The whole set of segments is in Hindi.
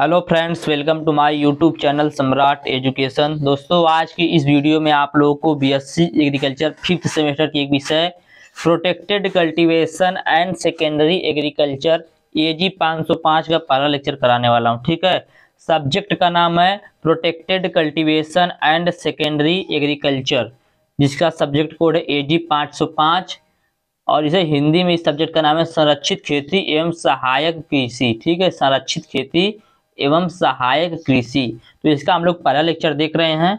hello friends welcome to my YouTube channel Samrat education दोस्तों आज की इस वीडियो में आप लोगों को बीएससी एग्रीकल्चर फिफ्थ सेमेस्टर की एक विषय protected cultivation and secondary agriculture AG 505 का पहला लेक्चर कराने वाला हूं ठीक है सब्जेक्ट का नाम है protected cultivation and secondary agriculture जिसका सब्जेक्ट कोड है ए जी और इसे हिंदी में इस सब्जेक्ट का नाम है संरक्षित खेती एवं सहायक कृषि ठीक है संरक्षित खेती एवं सहायक कृषि तो इसका हम लोग पहला लेक्चर देख रहे हैं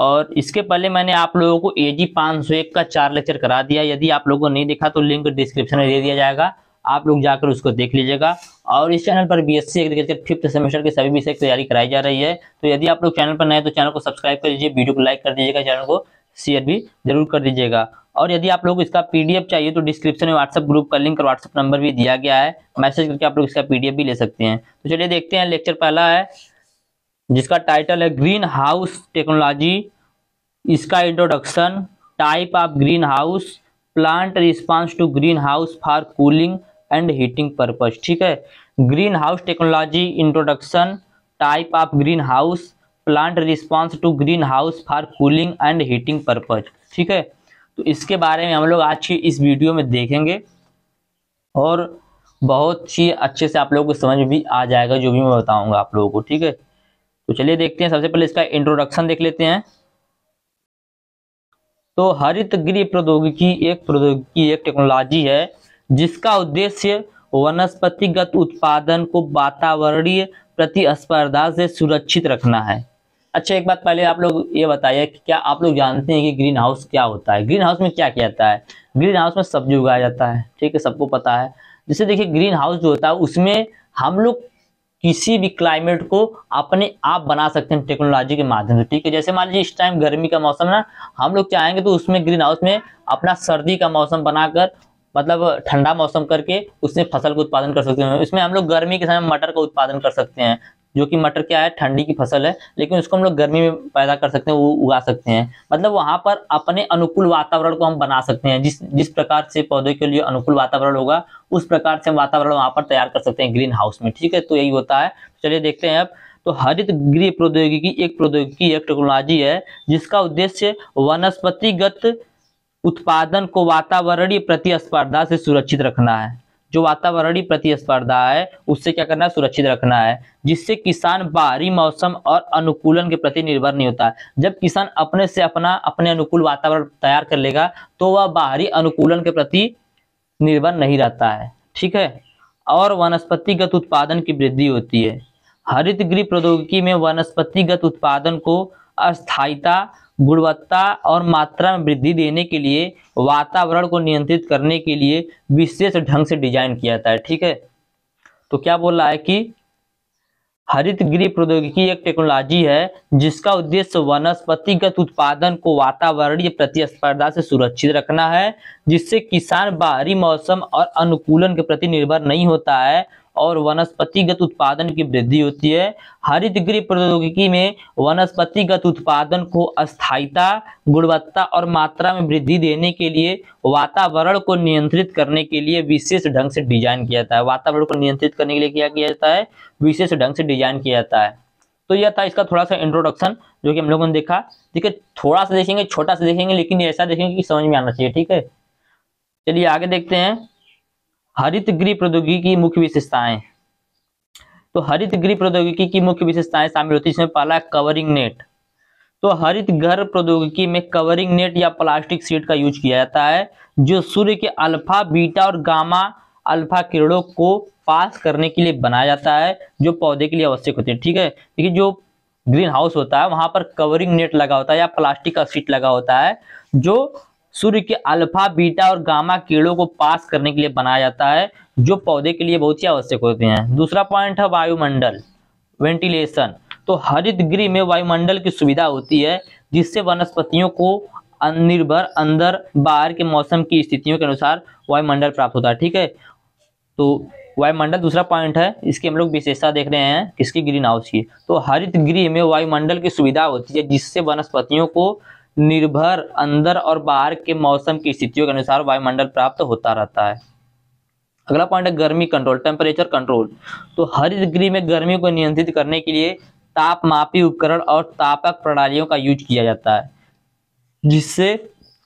और इसके पहले मैंने आप लोगों को ए जी पाँच सौ एक का चार लेक्चर करा दिया यदि आप लोगों को नहीं देखा तो लिंक डिस्क्रिप्शन में दे दिया जाएगा आप लोग जाकर उसको देख लीजिएगा और इस चैनल पर B S C agriculture fifth semester के सभी विषय की तैयारी कराई जा रही है तो यदि आप लोग चैनल पर नए तो चैनल को सब्सक्राइब कर लीजिए वीडियो को लाइक कर दीजिएगा चैनल को शेयर भी जरूर कर दीजिएगा और यदि आप लोग इसका पीडीएफ चाहिए तो डिस्क्रिप्शन में व्हाट्सअप ग्रुप का लिंक और व्हाट्सअप नंबर भी दिया गया है मैसेज करके आप लोग इसका पीडीएफ भी ले सकते हैं तो चलिए देखते हैं लेक्चर पहला है जिसका टाइटल है ग्रीन हाउस टेक्नोलॉजी इसका introduction type of green house plant response to green house for cooling and heating purpose ठीक है green house technology introduction type of green house plant response to green house for cooling and heating purpose ठीक है तो इसके बारे में हम लोग आज की इस वीडियो में देखेंगे और बहुत ही अच्छे से आप लोगों को समझ भी आ जाएगा जो भी मैं बताऊंगा आप लोगों को ठीक है तो चलिए देखते हैं सबसे पहले इसका इंट्रोडक्शन देख लेते हैं तो हरित गृह प्रौद्योगिकी एक प्रौद्योगिकी एक टेक्नोलॉजी है जिसका उद्देश्य वनस्पतिगत उत्पादन को वातावरणीय प्रतिस्पर्धा से सुरक्षित रखना है अच्छा एक बात पहले आप लोग ये बताइए कि क्या आप लोग जानते हैं कि ग्रीन हाउस क्या होता है ग्रीन हाउस में क्या किया जाता है ग्रीन हाउस में सब्जी उगाया जाता है ठीक है सबको पता है जैसे देखिए ग्रीन हाउस जो होता है उसमें हम लोग किसी भी क्लाइमेट को अपने आप बना सकते हैं टेक्नोलॉजी के माध्यम से ठीक है जैसे मान लीजिए इस टाइम गर्मी का मौसम है ना हम लोग चाहेंगे तो उसमें ग्रीन हाउस में अपना सर्दी का मौसम बनाकर मतलब ठंडा मौसम करके उसमें फसल का उत्पादन कर सकते हैं इसमें हम लोग गर्मी के समय मटर का उत्पादन कर सकते हैं जो कि मटर क्या है ठंडी की फसल है लेकिन उसको हम लोग गर्मी में पैदा कर सकते हैं वो उगा सकते हैं मतलब वहाँ पर अपने अनुकूल वातावरण को हम बना सकते हैं जिस जिस प्रकार से पौधे के लिए अनुकूल वातावरण होगा उस प्रकार से हम वातावरण वहाँ पर तैयार कर सकते हैं ग्रीन हाउस में ठीक है तो यही होता है चलिए देखते हैं अब तो हरित गृह प्रौद्योगिकी एक प्रौद्योगिकी एक टेक्नोलॉजी है जिसका उद्देश्य वनस्पतिगत उत्पादन को वातावरणीय प्रतिस्पर्धा से सुरक्षित रखना है जो वातावरणीय प्रतिस्पर्धा है उससे क्या करना है सुरक्षित रखना है जिससे किसान बाहरी मौसम और अनुकूलन के प्रति निर्भर नहीं होता जब किसान अपने से अपना अपने अनुकूल वातावरण तैयार कर लेगा तो वह बाहरी अनुकूलन के प्रति निर्भर नहीं रहता है ठीक है और वनस्पतिगत उत्पादन की वृद्धि होती है हरित गृह प्रौद्योगिकी में वनस्पतिगत उत्पादन को अस्थायिता गुणवत्ता और मात्रा में वृद्धि देने के लिए वातावरण को नियंत्रित करने के लिए विशेष ढंग से डिजाइन किया जाता है ठीक है तो क्या बोल रहा है कि हरित गृह प्रौद्योगिकी एक टेक्नोलॉजी है जिसका उद्देश्य वनस्पतिगत उत्पादन को वातावरणीय प्रतिस्पर्धा से सुरक्षित रखना है जिससे किसान बाहरी मौसम और अनुकूलन के प्रति निर्भर नहीं होता है और वनस्पतिगत उत्पादन की वृद्धि होती है हरित गृह प्रौद्योगिकी में वनस्पतिगत उत्पादन को अस्थायीता गुणवत्ता और मात्रा में वृद्धि देने के लिए वातावरण को नियंत्रित करने के लिए विशेष ढंग से डिजाइन किया जाता है वातावरण को नियंत्रित करने के लिए क्या किया जाता है विशेष ढंग से डिजाइन किया जाता है तो यह था इसका थोड़ा सा इंट्रोडक्शन जो कि हम लोगों ने देखा देखिए थोड़ा सा देखेंगे छोटा सा देखेंगे लेकिन ऐसा देखेंगे कि समझ में आना चाहिए ठीक है चलिए आगे देखते हैं हरित गृह प्रौद्योगिकी की मुख्य विशेषताएं तो हरित गृह प्रौद्योगिकी की मुख्य विशेषताएं शामिल होती है इसमें पहला कवरिंग नेट तो हरित घर प्रौद्योगिकी में कवरिंग नेट या प्लास्टिक सीट का यूज किया जाता है जो सूर्य के अल्फा बीटा और गामा अल्फा किरणों को पास करने के लिए बनाया जाता है जो पौधे के लिए आवश्यक होते हैं ठीक है देखिए जो ग्रीन हाउस होता है वहां पर कवरिंग नेट लगा होता है या प्लास्टिक का सीट लगा होता है जो सूर्य के अल्फा बीटा और गामा कीड़ों को पास करने के लिए बनाया जाता है जो पौधे के लिए बहुत ही आवश्यक होते हैं दूसरा पॉइंट है वायुमंडल वेंटिलेशन तो हरित गृह में वायुमंडल की सुविधा होती है जिससे वनस्पतियों को निर्भर अंदर बाहर के मौसम की स्थितियों के अनुसार वायुमंडल प्राप्त होता है ठीक है तो वायुमंडल दूसरा पॉइंट है इसकी हम लोग विशेषता देख रहे हैं किसकी ग्रीन हाउस की तो हरित गृह में वायुमंडल की सुविधा होती है जिससे वनस्पतियों को निर्भर अंदर और बाहर के मौसम की स्थितियों के अनुसार वायुमंडल प्राप्त होता रहता है अगला पॉइंट है गर्मी कंट्रोल टेम्परेचर कंट्रोल तो हर डिग्री में गर्मी को नियंत्रित करने के लिए तापमापी उपकरण और तापक प्रणालियों का यूज किया जाता है जिससे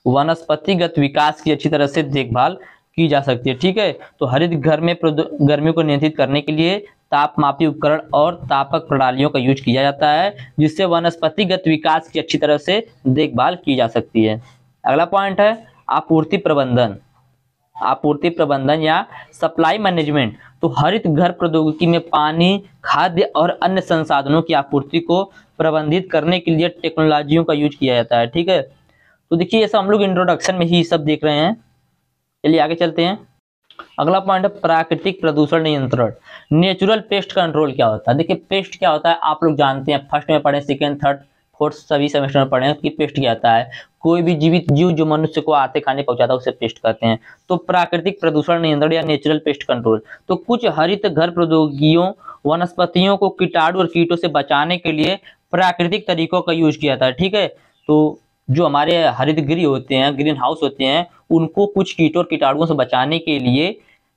वनस्पतिगत विकास की अच्छी तरह से देखभाल की जा सकती है ठीक है तो हरित घर में गर्मी को नियंत्रित करने के लिए तापमापी उपकरण और तापक प्रणालियों का यूज किया जाता है जिससे वनस्पतिगत विकास की अच्छी तरह से देखभाल की जा सकती है अगला पॉइंट है आपूर्ति प्रबंधन आपूर्ति प्रबंधन या सप्लाई मैनेजमेंट तो हरित घर प्रौद्योगिकी में पानी खाद्य और अन्य संसाधनों की आपूर्ति को प्रबंधित करने के लिए टेक्नोलॉजियों का यूज किया जाता है ठीक है तो देखिए ये सब हम लोग इंट्रोडक्शन में ही सब देख रहे हैं चलिए आगे चलते हैं अगला पॉइंट है प्राकृतिक प्रदूषण नियंत्रण नेचुरल पेस्ट कंट्रोल क्या होता है देखिए पेस्ट क्या होता है आप लोग जानते हैं फर्स्ट में पढ़े सेकेंड थर्ड फोर्थ सभी सेमेस्टर में पढ़े कि पेस्ट क्या होता है कोई भी जीवित जीव जो मनुष्य को आते खाने पहुंचाता है उसे पेस्ट कहते हैं तो प्राकृतिक प्रदूषण नियंत्रण या नेचुरल पेस्ट कंट्रोल तो कुछ हरित घर प्रौद्योगियों वनस्पतियों को कीटाणु और कीटों से बचाने के लिए प्राकृतिक तरीकों का यूज किया था ठीक है तो जो हमारे हरित गृह होते हैं ग्रीन हाउस होते हैं उनको कुछ कीटों और कीटाणुओं से बचाने के लिए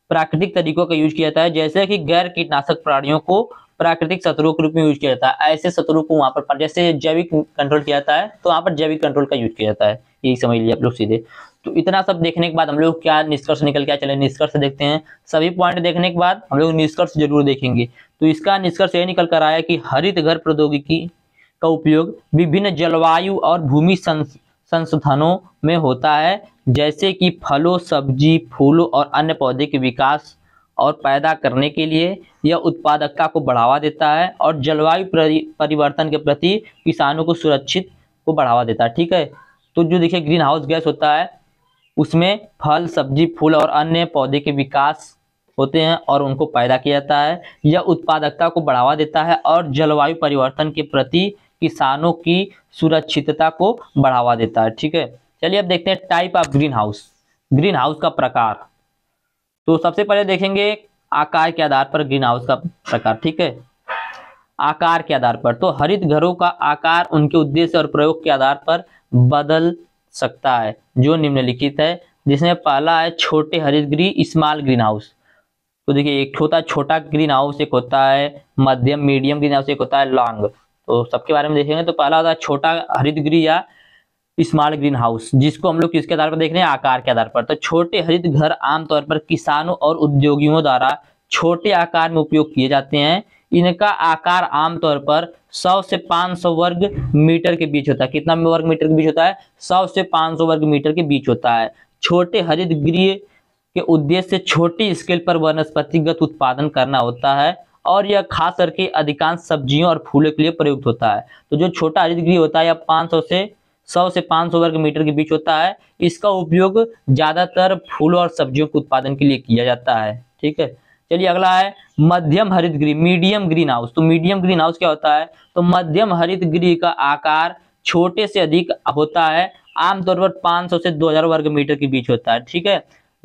प्राकृतिक तरीकों का यूज किया जाता है जैसे कि गैर कीटनाशक प्राणियों को प्राकृतिक शत्रुओं के रूप में यूज किया जाता है ऐसे शत्रुओं को वहां पर जैसे जैविक कंट्रोल किया जाता है तो वहां पर जैविक कंट्रोल का यूज किया जाता है यही समझ लीजिए आप लोग सीधे तो इतना सब देखने के बाद हम लोग क्या निष्कर्ष निकल क्या चले निष्कर्ष देखते हैं सभी पॉइंट देखने के बाद हम लोग निष्कर्ष जरूर देखेंगे तो इसका निष्कर्ष ये निकल कर आया कि हरित घर प्रौद्योगिकी का उपयोग विभिन्न जलवायु और भूमि संसाधनों में होता है जैसे कि फलों सब्जी फूलों और अन्य पौधे के विकास और पैदा करने के लिए यह उत्पादकता को बढ़ावा देता है और जलवायु परिवर्तन के प्रति किसानों को सुरक्षित को बढ़ावा देता है ठीक है तो जो देखिए ग्रीन हाउस गैस होता है उसमें फल सब्जी फूल और अन्य पौधे के विकास होते हैं और उनको पैदा किया जाता है यह उत्पादकता को बढ़ावा देता है और जलवायु परिवर्तन के प्रति किसानों की सुरक्षितता को बढ़ावा देता है ठीक है चलिए अब देखते हैं type of green house green house का प्रकार तो सबसे पहले देखेंगे आकार के आधार पर ग्रीन हाउस का प्रकार ठीक है आकार के आधार पर तो हरित घरों का आकार उनके उद्देश्य और प्रयोग के आधार पर बदल सकता है जो निम्नलिखित है जिसमें पहला है छोटे हरित गृह स्मॉल ग्रीन हाउस तो देखिए एक होता छोटा ग्रीन हाउस एक होता है मध्यम मीडियम ग्रीन हाउस एक होता है लॉन्ग तो सबके बारे में देखेंगे तो पहला होता है छोटा हरित गृह या स्मॉल ग्रीन हाउस जिसको हम लोग किसके आधार पर देख रहे हैं आकार के आधार पर तो छोटे हरित घर आमतौर पर किसानों और उद्योगियों द्वारा छोटे आकार में उपयोग किए जाते हैं इनका आकार आमतौर पर 100 से 500 वर्ग मीटर के बीच होता है कितना वर्ग मीटर के बीच होता है 100 से 500 वर्ग मीटर के बीच होता है छोटे हरित गृह के उद्देश्य छोटी स्केल पर वनस्पतिगत उत्पादन करना होता है और यह खास करके अधिकांश सब्जियों और फूलों के लिए प्रयुक्त होता है तो जो छोटा हरितगृह होता है यह 500 से 100 से 500 वर्ग मीटर के बीच होता है इसका उपयोग ज्यादातर फूलों और सब्जियों के उत्पादन के लिए किया जाता है ठीक है चलिए अगला है मध्यम हरित गृह मीडियम ग्रीन हाउस तो मीडियम ग्रीन हाउस क्या होता है तो मध्यम हरित गृह का आकार छोटे से अधिक होता है आमतौर पर 500 से 2000 वर्ग मीटर के बीच होता है ठीक है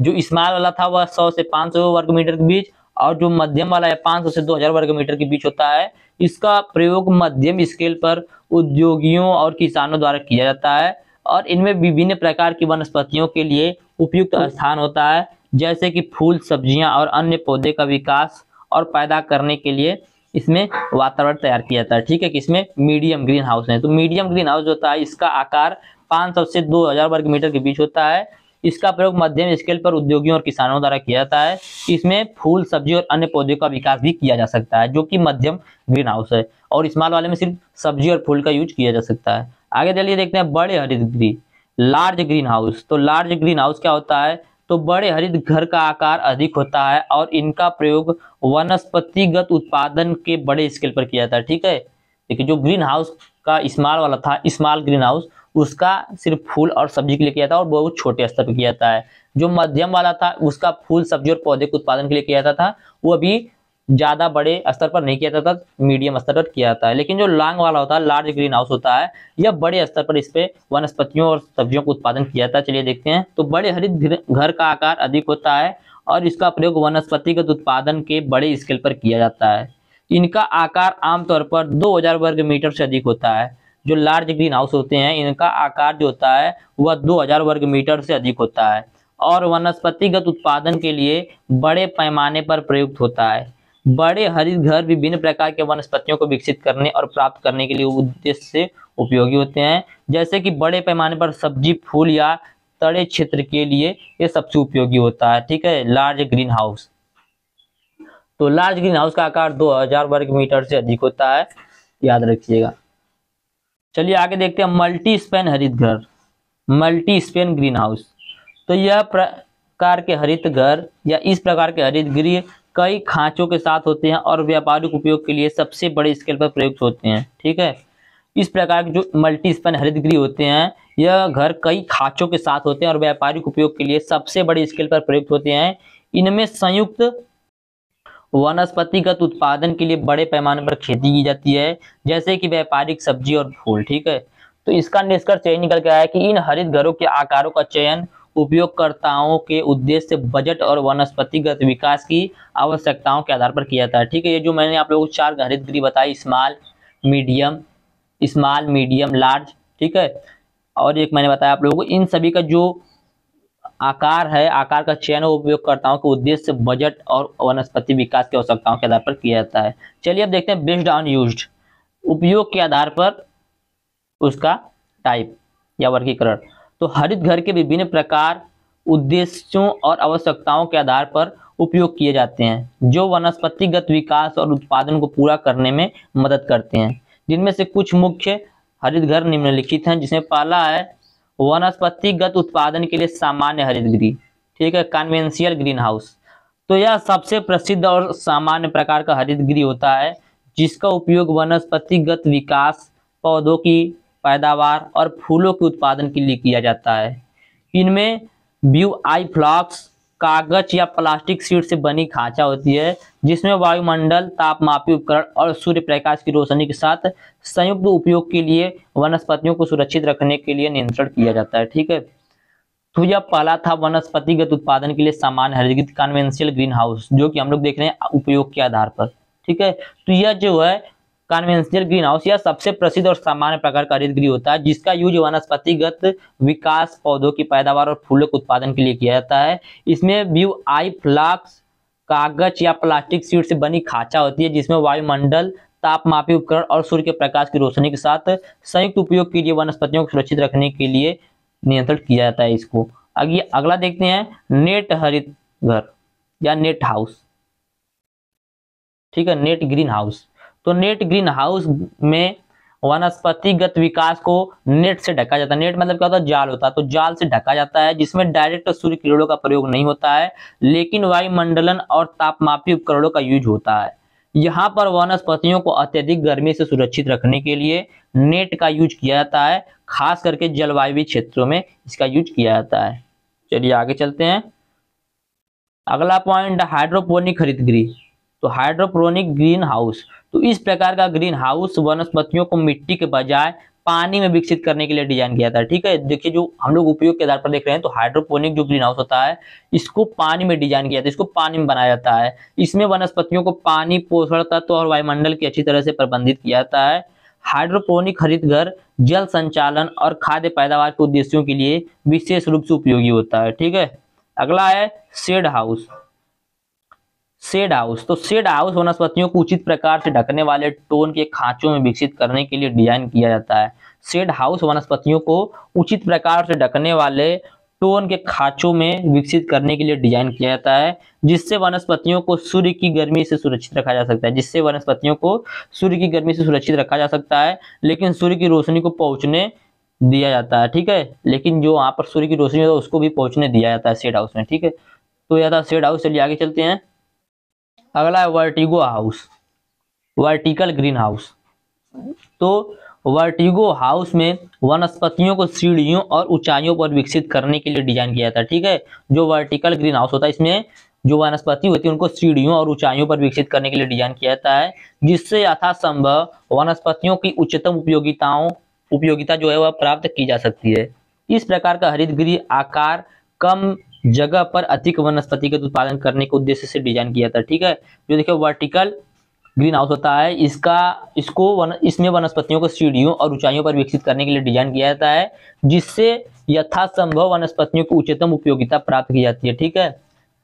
जो इस्माल वाला था वह 100 से 500 वर्ग मीटर के बीच और जो मध्यम वाला है 500 से 2000 वर्ग मीटर के बीच होता है इसका प्रयोग मध्यम स्केल पर उद्योगियों और किसानों द्वारा किया जाता है और इनमें विभिन्न प्रकार की वनस्पतियों के लिए उपयुक्त स्थान होता है जैसे कि फूल सब्जियां और अन्य पौधे का विकास और पैदा करने के लिए इसमें वातावरण तैयार किया जाता है ठीक है कि इसमें मीडियम ग्रीन हाउस है तो मीडियम ग्रीन हाउस होता है इसका आकार 500 से 2000 वर्ग मीटर के बीच होता है इसका प्रयोग मध्यम स्केल पर उद्योगियों और किसानों द्वारा किया जाता है इसमें फूल सब्जी और अन्य पौधे का विकास भी किया जा सकता है जो कि मध्यम ग्रीन हाउस है और स्मॉल वाले में सिर्फ सब्जी और फूल का यूज किया जा सकता है आगे चलिए देखते हैं बड़े हरित गृह लार्ज ग्रीन हाउस तो लार्ज ग्रीन हाउस क्या होता है तो बड़े हरित घर का आकार अधिक होता है और इनका प्रयोग वनस्पतिगत उत्पादन के बड़े स्केल पर किया जाता है ठीक है देखिए जो ग्रीन हाउस का इस्माल वाला था इस्माल ग्रीन हाउस उसका सिर्फ फूल और सब्जी के लिए किया जाता है और बहुत छोटे स्तर पर किया जाता है जो मध्यम वाला था उसका फूल सब्जी और पौधे के उत्पादन के लिए किया जाता था वो अभी ज़्यादा बड़े स्तर पर नहीं किया जाता था मीडियम स्तर पर किया जाता है लेकिन जो लॉन्ग वाला होता है लार्ज ग्रीन हाउस होता है यह बड़े स्तर पर इस पर वनस्पतियों और सब्जियों का उत्पादन किया जाता है चलिए देखते हैं तो बड़े हरित घर का आकार अधिक होता है और इसका प्रयोग वनस्पतिगत उत्पादन के बड़े स्केल पर किया जाता है इनका आकार आमतौर पर दो वर्ग मीटर से अधिक होता है जो लार्ज ग्रीन हाउस होते हैं इनका आकार जो होता है वह 2000 वर्ग मीटर से अधिक होता है और वनस्पतिगत उत्पादन के लिए बड़े पैमाने पर प्रयुक्त होता है बड़े हरित घर विभिन्न प्रकार के वनस्पतियों को विकसित करने और प्राप्त करने के लिए उद्देश्य से उपयोगी होते हैं जैसे कि बड़े पैमाने पर सब्जी फूल या तड़े क्षेत्र के लिए ये सबसे उपयोगी होता है ठीक है लार्ज ग्रीन हाउस तो लार्ज ग्रीन हाउस का आकार 2000 वर्ग मीटर से अधिक होता है याद रखिएगा चलिए आगे देखते हैं मल्टी स्पेन हरित घर मल्टी स्पेन ग्रीन हाउस तो यह प्रकार के हरित घर या इस प्रकार के हरित गृह कई खांचों के साथ होते हैं और व्यापारिक उपयोग के लिए सबसे बड़े स्केल पर प्रयुक्त होते हैं ठीक है इस प्रकार के जो मल्टी स्पेन हरित गृह होते हैं यह घर कई खांचों के साथ होते हैं और व्यापारिक उपयोग के लिए सबसे बड़े स्केल पर प्रयुक्त होते हैं इनमें संयुक्त वनस्पतिगत उत्पादन के लिए बड़े पैमाने पर खेती की जाती है जैसे कि व्यापारिक सब्जी और फूल ठीक है तो इसका निष्कर्ष यही निकल के आया कि इन हरित घरों के आकारों का चयन उपयोगकर्ताओं के उद्देश्य से बजट और वनस्पतिगत विकास की आवश्यकताओं के आधार पर किया जाता है ठीक है ये जो मैंने आप लोगों को चार हरित गृह बताई small medium small medium large ठीक है और एक मैंने बताया आप लोगों को इन सभी का जो आकार है आकार का चयन उपयोगकर्ताओं के उद्देश्य बजट और वनस्पति विकास की आवश्यकताओं के आधार पर किया जाता है चलिए अब देखते हैं बेस्ड ऑन यूज उपयोग के आधार पर उसका टाइप या वर्गीकरण तो हरित घर के विभिन्न प्रकार उद्देश्यों और आवश्यकताओं के आधार पर उपयोग किए जाते हैं जो वनस्पतिगत विकास और उत्पादन को पूरा करने में मदद करते हैं जिनमें से कुछ मुख्य हरित घर निम्नलिखित हैं जिसमें पहला है वनस्पतिगत उत्पादन के लिए सामान्य हरित गृह ठीक है कन्वेंशियल ग्रीन हाउस तो यह सबसे प्रसिद्ध और सामान्य प्रकार का हरित गृह होता है जिसका उपयोग वनस्पतिगत विकास पौधों की पैदावार और फूलों के उत्पादन के लिए किया जाता है इनमें ब्यू आई फ्लॉक्स कागज या प्लास्टिक सीट से बनी खांचा होती है जिसमें वायुमंडल तापमापी उपकरण और सूर्य प्रकाश की रोशनी के साथ संयुक्त उपयोग के लिए वनस्पतियों को सुरक्षित रखने के लिए नियंत्रण किया जाता है ठीक है तो यह पहला था वनस्पतिगत उत्पादन के लिए सामान्य हरित कन्वेंशियल ग्रीन हाउस जो कि हम लोग देख रहे हैं उपयोग के आधार पर ठीक है तो यह जो है कन्वेंशनल ग्रीन हाउस यह सबसे प्रसिद्ध और सामान्य प्रकार का हरित गृह होता है जिसका यूज वनस्पतिगत विकास पौधों की पैदावार और फूलों के उत्पादन के लिए किया जाता है इसमें व्यू आई फ्लाक्स कागज या प्लास्टिक सीट से बनी खाचा होती है जिसमें वायुमंडल तापमापी उपकरण और सूर्य के प्रकाश की रोशनी के साथ संयुक्त उपयोग के लिए वनस्पतियों को सुरक्षित रखने के लिए नियंत्रण किया जाता है इसको अगले अगला देखते हैं नेट हरित घर या नेट हाउस ठीक है नेट ग्रीन हाउस तो नेट ग्रीन हाउस में वनस्पतिगत विकास को नेट से ढका जाता है नेट मतलब क्या होता है जाल होता है तो जाल से ढका जाता है जिसमें डायरेक्ट सूर्य किरणों का प्रयोग नहीं होता है लेकिन वायुमंडलन और तापमापी उपकरणों का यूज होता है यहाँ पर वनस्पतियों को अत्यधिक गर्मी से सुरक्षित रखने के लिए नेट का यूज किया जाता है खास करके जलवायु क्षेत्रों में इसका यूज किया जाता है चलिए आगे चलते हैं अगला पॉइंट हाइड्रोपोनिक हरित गृह तो हाइड्रोप्रोनिक ग्रीन हाउस तो इस प्रकार का ग्रीन हाउस वनस्पतियों को मिट्टी के बजाय पानी में विकसित करने के लिए डिजाइन किया था ठीक है देखिए जो हम लोग उपयोग के आधार पर देख रहे हैं तो हाइड्रोपोनिक जो ग्रीन हाउस होता है इसको पानी में डिजाइन किया जाता है इसको पानी में बनाया जाता है इसमें वनस्पतियों को पानी पोषण तत्व तो और वायुमंडल की अच्छी तरह से प्रबंधित किया जाता है हाइड्रोपोनिक हरित घर जल संचालन और खाद्य पैदावार के उद्देश्यों के लिए विशेष रूप से उपयोगी होता है ठीक है अगला है शेड हाउस सेड हाउस तो सेड हाउस वनस्पतियों को उचित प्रकार से ढकने वाले टोन के खांचों में विकसित करने के लिए डिजाइन किया जाता है सेड हाउस वनस्पतियों को उचित प्रकार से ढकने वाले टोन के खांचों में विकसित करने के लिए डिजाइन किया जाता है जिससे वनस्पतियों को सूर्य की गर्मी से सुरक्षित रखा जा सकता है जिससे वनस्पतियों को सूर्य की गर्मी से सुरक्षित रखा जा सकता है लेकिन सूर्य की रोशनी को पहुंचने दिया जाता है ठीक है लेकिन जो वहां पर सूर्य की रोशनी होता है उसको भी पहुंचने दिया जाता है सेड हाउस में ठीक है तो यह था शेड हाउस चलिए आगे चलते हैं अगला है vertigo house vertical green house तो वर्टिगो हाउस में वनस्पतियों को सीढ़ियों और ऊंचाइयों पर विकसित करने के लिए डिजाइन किया जाता है ठीक है जो वर्टिकल ग्रीन हाउस होता है इसमें जो वनस्पति होती है उनको सीढ़ियों और ऊंचाइयों पर विकसित करने के लिए डिजाइन किया जाता है जिससे यथासंभव वनस्पतियों की उच्चतम उपयोगिताओं उपयोगिता जो है वह प्राप्त की जा सकती है इस प्रकार का हरित गृह आकार कम जगह पर अधिक वनस्पति का उत्पादन करने के उद्देश्य से डिजाइन किया था ठीक है जो देखिए वर्टिकल ग्रीन हाउस होता है इसका इसको वन, इसमें वनस्पतियों को सीढ़ियों और ऊंचाइयों पर विकसित करने के लिए डिजाइन किया जाता है जिससे यथासंभव वनस्पतियों की उच्चतम उपयोगिता प्राप्त की जाती है ठीक है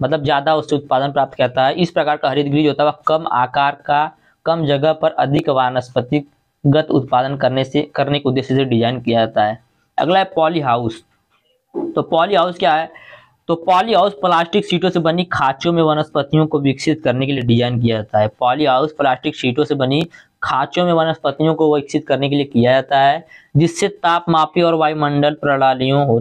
मतलब ज्यादा उससे उत्पादन प्राप्त किया जाता है इस प्रकार का हरित गृह होता है कम आकार का कम जगह पर अधिक गत उत्पादन करने से करने के उद्देश्य से डिजाइन किया जाता है अगला है पॉली हाउस तो पॉली हाउस क्या है तो पॉली हाउस प्लास्टिक सीटों से बनी खाचों में वनस्पतियों को विकसित करने के लिए डिजाइन किया जाता है पॉली हाउस प्लास्टिक सीटों से बनी खाचों में वनस्पतियों को विकसित करने के लिए किया जाता है जिससे तापमापी और वायुमंडल प्रणालियों हो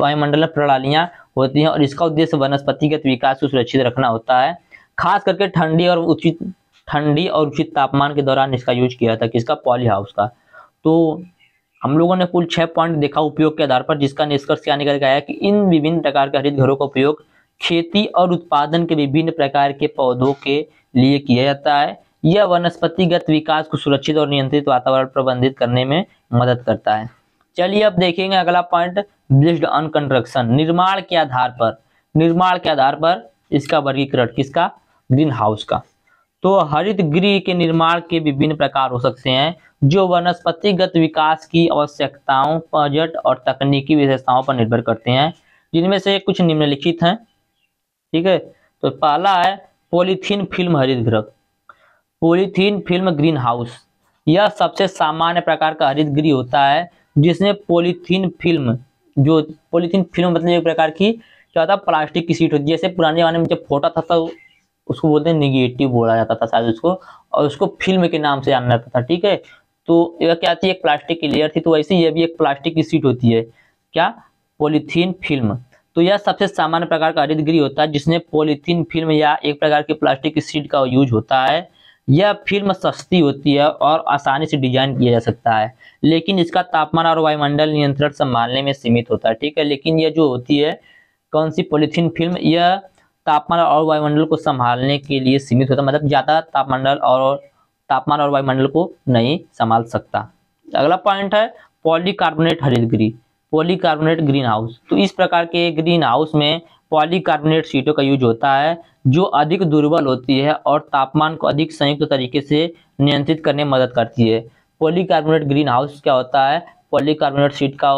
वायुमंडल प्रणालियां होती हैं और इसका उद्देश्य वनस्पतिगत विकास को सुरक्षित रखना होता है खास करके ठंडी और उचित ठंडी और उचित तापमान के दौरान इसका यूज किया जाता है किसका पॉली हाउस का तो हम लोगों ने कुल छह पॉइंट देखा उपयोग के आधार पर जिसका निष्कर्ष क्या निकल गया कि इन विभिन्न प्रकार के हरित घरों का उपयोग खेती और उत्पादन के विभिन्न प्रकार के पौधों के लिए किया जाता है यह वनस्पतिगत विकास को सुरक्षित और नियंत्रित वातावरण प्रबंधित करने में मदद करता है चलिए अब देखेंगे अगला पॉइंट बेस्ड ऑन कंस्ट्रक्शन निर्माण के आधार पर निर्माण के आधार पर इसका वर्गीकरण किसका ग्रीन हाउस का तो हरित गृह के निर्माण के विभिन्न प्रकार हो सकते हैं जो वनस्पतिगत विकास की आवश्यकताओं बजट और तकनीकी विशेषताओं पर निर्भर करते हैं जिनमें से कुछ निम्नलिखित हैं ठीक है तो पहला है पॉलीथीन फिल्म हरित गृह पॉलीथीन फिल्म ग्रीन हाउस यह सबसे सामान्य प्रकार का हरित गृह होता है जिसमें पॉलीथीन फिल्म जो पॉलीथीन फिल्म मतलब एक प्रकार की क्या होता है प्लास्टिक की सीट होती है जैसे पुराने जमाने में जब फोटा था तो उसको बोलते हैं निगेटिव बोला जाता था शायद उसको और उसको फिल्म के नाम से जाना जाता था ठीक है तो यह क्या थी एक प्लास्टिक की लेयर थी तो वैसे यह भी एक प्लास्टिक की सीट होती है क्या पॉलीथीन फिल्म तो यह सबसे सामान्य प्रकार का हरितगृह होता है जिसमें पॉलीथीन फिल्म या एक प्रकार की प्लास्टिक की सीट का यूज होता है यह फिल्म सस्ती होती है और आसानी से डिजाइन किया जा सकता है लेकिन इसका तापमान और वायुमंडल नियंत्रण संभालने में सीमित होता है ठीक है लेकिन यह जो होती है कौन सी पॉलीथीन फिल्म यह तापमान और वायुमंडल को संभालने के लिए सीमित होता मतलब ज़्यादा तापमंडल और तापमान और वायुमंडल को नहीं संभाल सकता अगला पॉइंट है पॉलीकार्बोनेट गृह पॉलीकार्बोनेट ग्रीन हाउस तो इस प्रकार के ग्रीन हाउस में पॉलीकार्बोनेट सीटों का यूज होता है जो अधिक दुर्बल होती है और तापमान को अधिक संयुक्त तरीके से नियंत्रित करने में मदद करती है पॉलीकार्बोनेट ग्रीन हाउस क्या होता है पॉलीकार्बोनेट सीट का